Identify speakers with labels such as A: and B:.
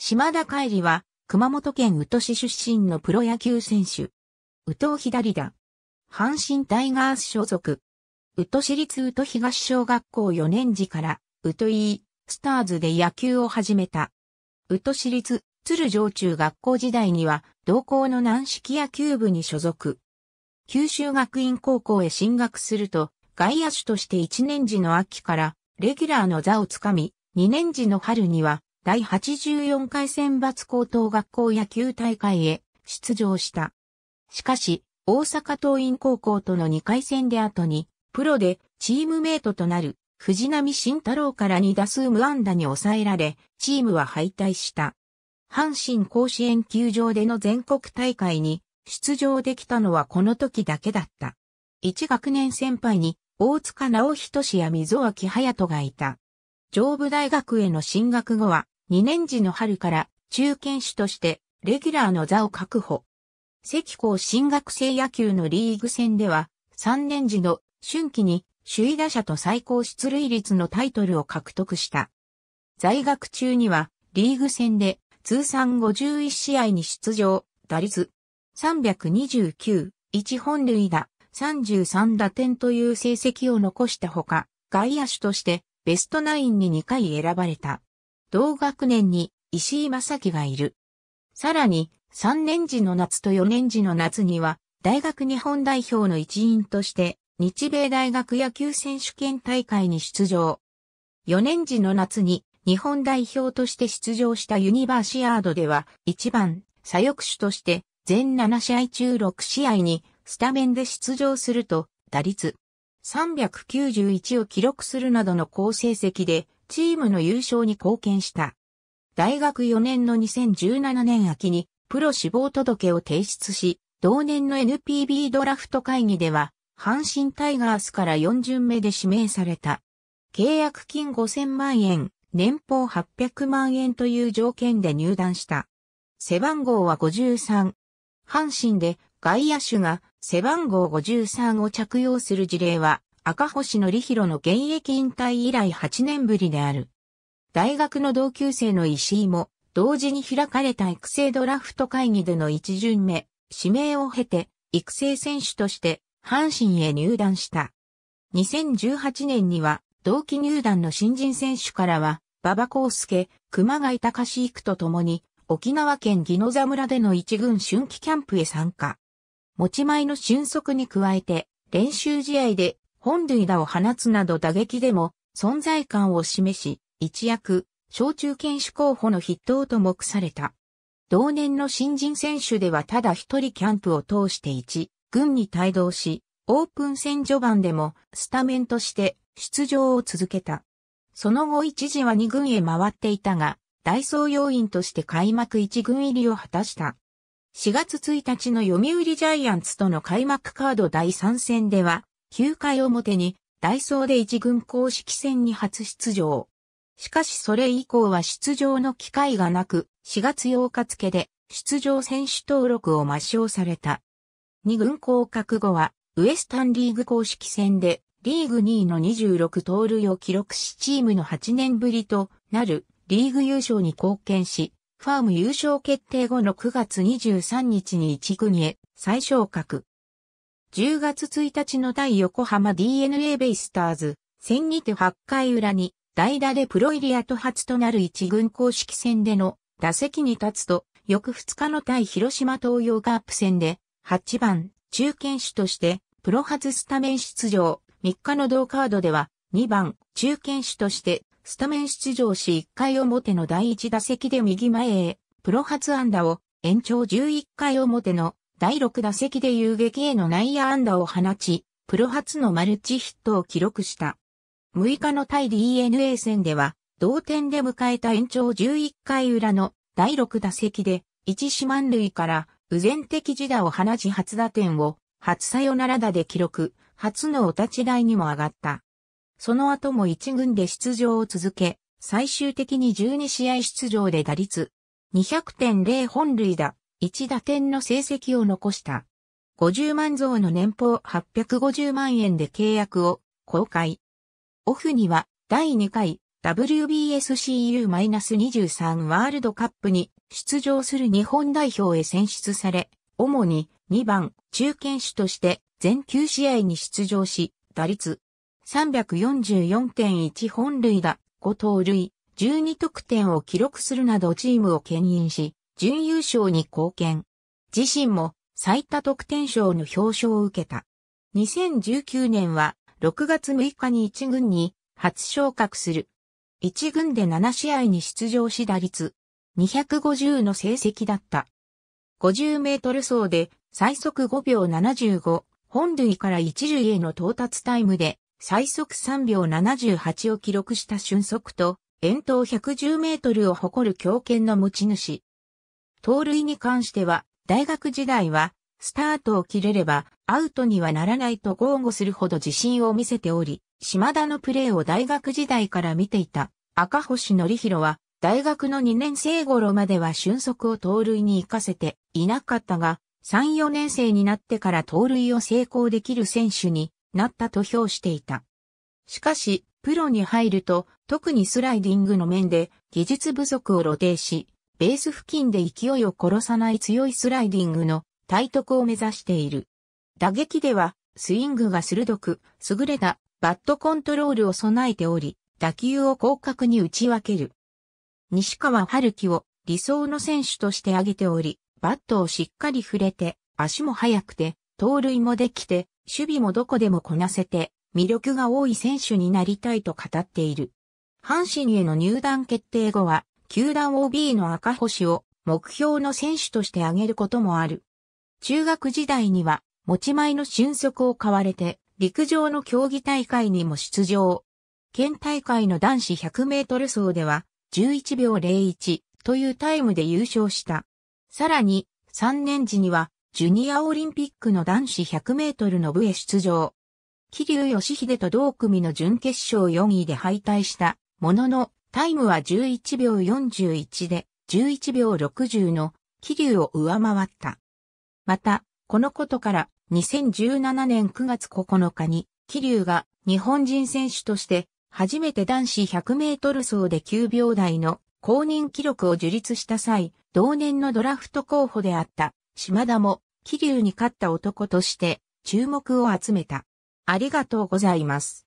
A: 島田海里は、熊本県宇都市出身のプロ野球選手。宇土左だ。阪神タイガース所属。宇都市立宇都東小学校4年時から、宇都 E、スターズで野球を始めた。宇都市立、鶴上中学校時代には、同校の軟式野球部に所属。九州学院高校へ進学すると、外野手として1年時の秋から、レギュラーの座をつかみ、2年時の春には、第84回選抜高等学校野球大会へ出場した。しかし、大阪桐蔭高校との2回戦で後に、プロでチームメイトとなる藤波慎太郎から2打数無安打に抑えられ、チームは敗退した。阪神甲子園球場での全国大会に出場できたのはこの時だけだった。1学年先輩に大塚直人氏や溝脇隼人がいた。上部大学への進学後は2年時の春から中堅手としてレギュラーの座を確保。赤高新学生野球のリーグ戦では3年時の春季に首位打者と最高出塁率のタイトルを獲得した。在学中にはリーグ戦で通算51試合に出場、打率329、1本塁打、33打点という成績を残したほか、外野手としてベストナインに2回選ばれた。同学年に石井正樹がいる。さらに、3年時の夏と4年時の夏には、大学日本代表の一員として、日米大学野球選手権大会に出場。4年時の夏に、日本代表として出場したユニバーシアードでは、1番、左翼手として、全7試合中6試合に、スタメンで出場すると、打率391を記録するなどの好成績で、チームの優勝に貢献した。大学4年の2017年秋にプロ志望届を提出し、同年の NPB ドラフト会議では、阪神タイガースから4巡目で指名された。契約金5000万円、年俸800万円という条件で入団した。背番号は53。阪神で外野手が背番号53を着用する事例は赤星則弘の現役引退以来8年ぶりである。大学の同級生の石井も、同時に開かれた育成ドラフト会議での一巡目、指名を経て、育成選手として、阪神へ入団した。2018年には、同期入団の新人選手からは、馬場康介、熊谷隆行と共に、沖縄県宜野座村での一軍春季キャンプへ参加。持ち前の俊足に加えて、練習試合で本塁打を放つなど打撃でも存在感を示し、一躍、小中堅守候補の筆頭と目された。同年の新人選手ではただ一人キャンプを通して一、軍に帯同し、オープン戦序盤でもスタメンとして出場を続けた。その後一時は二軍へ回っていたが、ダイソー要員として開幕一軍入りを果たした。4月1日の読売ジャイアンツとの開幕カード第3戦では、9回表にダイソーで一軍公式戦に初出場。しかしそれ以降は出場の機会がなく、4月8日付で出場選手登録を抹消された。2軍降格後は、ウエスタンリーグ公式戦で、リーグ2位の26盗塁を記録しチームの8年ぶりとなるリーグ優勝に貢献し、ファーム優勝決定後の9月23日に1軍へ再昇格。10月1日の対横浜 DNA ベイスターズ戦にて8回裏に代打でプロイリアと初となる一軍公式戦での打席に立つと翌2日の対広島東洋カープ戦で8番中堅手としてプロ初スタメン出場3日の同カードでは2番中堅手としてスタメン出場し1回表の第1打席で右前へプロ初安打を延長11回表の第6打席で遊撃への内野安打を放ち、プロ初のマルチヒットを記録した。6日の対 DNA 戦では、同点で迎えた延長11回裏の第6打席で、一四万塁から、右前的自打を放ち初打点を、初サヨナラ打で記録、初のお立ち台にも上がった。その後も一軍で出場を続け、最終的に12試合出場で打率、200.0本塁打、1打点の成績を残した。50万増の年俸850万円で契約を公開。オフには第2回 WBSCU-23 ワールドカップに出場する日本代表へ選出され、主に2番中堅手として全9試合に出場し、打率344.1本塁打5盗塁12得点を記録するなどチームを牽引し、準優勝に貢献。自身も最多得点賞の表彰を受けた。2019年は6月6日に1軍に初昇格する。1軍で7試合に出場し打率250の成績だった。50メートル走で最速5秒75、本塁から一塁への到達タイムで最速3秒78を記録した俊足と、遠投110メートルを誇る強肩の持ち主。盗塁に関しては、大学時代は、スタートを切れれば、アウトにはならないと豪語するほど自信を見せており、島田のプレーを大学時代から見ていた赤星則弘は、大学の2年生頃までは俊足を盗塁に生かせていなかったが、3、4年生になってから盗塁を成功できる選手になったと評していた。しかし、プロに入ると、特にスライディングの面で技術不足を露呈し、ベース付近で勢いを殺さない強いスライディングの体得を目指している。打撃では、スイングが鋭く、優れたバットコントロールを備えており、打球を広角に打ち分ける。西川春樹を理想の選手として挙げており、バットをしっかり触れて、足も速くて、盗塁もできて、守備もどこでもこなせて、魅力が多い選手になりたいと語っている。阪神への入団決定後は、球団 OB の赤星を目標の選手として挙げることもある。中学時代には持ち前の俊足を買われて陸上の競技大会にも出場。県大会の男子100メートル走では11秒01というタイムで優勝した。さらに3年時にはジュニアオリンピックの男子100メートルの部へ出場。桐生義秀と同組の準決勝4位で敗退したもののタイムは11秒41で、11秒60の桐生を上回った。また、このことから2017年9月9日に桐生が日本人選手として初めて男子100メートル走で9秒台の公認記録を樹立した際、同年のドラフト候補であった島田も桐生に勝った男として注目を集めた。ありがとうございます。